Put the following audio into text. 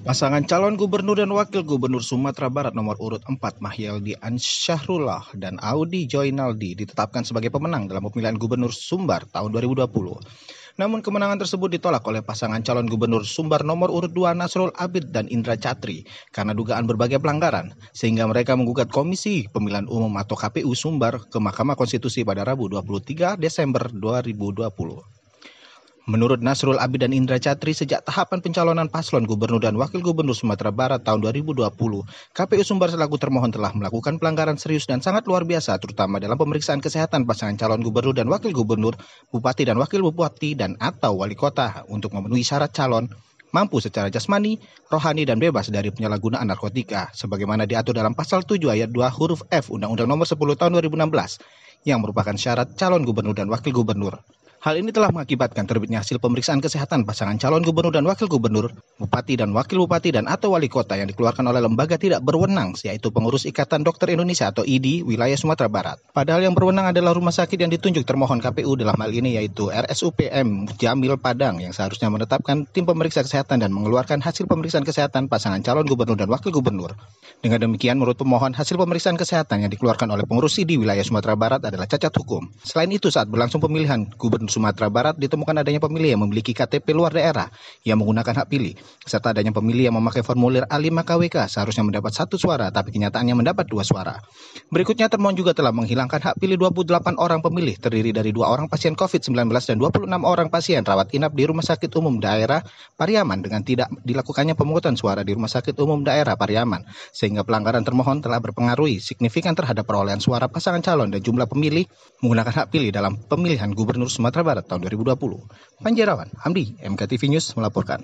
Pasangan calon gubernur dan wakil gubernur Sumatera Barat nomor urut 4 Mahyaldi Ansyahrullah dan Audi Joinaldi ditetapkan sebagai pemenang dalam pemilihan gubernur Sumbar tahun 2020. Namun kemenangan tersebut ditolak oleh pasangan calon gubernur Sumbar nomor urut 2 Nasrul Abid dan Indra Catri karena dugaan berbagai pelanggaran sehingga mereka menggugat Komisi Pemilihan Umum atau KPU Sumbar ke Mahkamah Konstitusi pada Rabu 23 Desember 2020. Menurut Nasrul Abid dan Indra Catri, sejak tahapan pencalonan paslon gubernur dan wakil gubernur Sumatera Barat tahun 2020, KPU Sumbar selaku termohon telah melakukan pelanggaran serius dan sangat luar biasa, terutama dalam pemeriksaan kesehatan pasangan calon gubernur dan wakil gubernur, bupati dan wakil bupati, dan atau wali kota untuk memenuhi syarat calon mampu secara jasmani, rohani, dan bebas dari penyalahgunaan narkotika, sebagaimana diatur dalam pasal 7 ayat 2 huruf F Undang-Undang nomor 10 tahun 2016, yang merupakan syarat calon gubernur dan wakil gubernur. Hal ini telah mengakibatkan terbitnya hasil pemeriksaan kesehatan pasangan calon gubernur dan wakil gubernur, bupati dan wakil bupati dan atau wali kota yang dikeluarkan oleh lembaga tidak berwenang, yaitu pengurus Ikatan Dokter Indonesia atau IDI wilayah Sumatera Barat. Padahal yang berwenang adalah rumah sakit yang ditunjuk termohon KPU dalam hal ini yaitu RSUPM Jamil Padang yang seharusnya menetapkan tim pemeriksa kesehatan dan mengeluarkan hasil pemeriksaan kesehatan pasangan calon gubernur dan wakil gubernur. Dengan demikian, menurut pemohon, hasil pemeriksaan kesehatan yang dikeluarkan oleh pengurus IDI wilayah Sumatera Barat adalah cacat hukum. Selain itu, saat berlangsung pemilihan gubernur Sumatera Barat ditemukan adanya pemilih yang memiliki KTP luar daerah yang menggunakan hak pilih, serta adanya pemilih yang memakai formulir A5 KWK seharusnya mendapat satu suara, tapi kenyataannya mendapat dua suara. Berikutnya, termohon juga telah menghilangkan hak pilih 28 orang pemilih, terdiri dari dua orang pasien COVID-19 dan 26 orang pasien rawat inap di Rumah Sakit Umum Daerah Pariaman dengan tidak dilakukannya pemungutan suara di Rumah Sakit Umum Daerah Pariaman, sehingga pelanggaran termohon telah berpengaruhi signifikan terhadap perolehan suara pasangan calon dan jumlah pemilih menggunakan hak pilih dalam pemilihan Gubernur Sumatera Sumatera Barat tahun 2020. Panjerawan, Amdi, MKTV News melaporkan.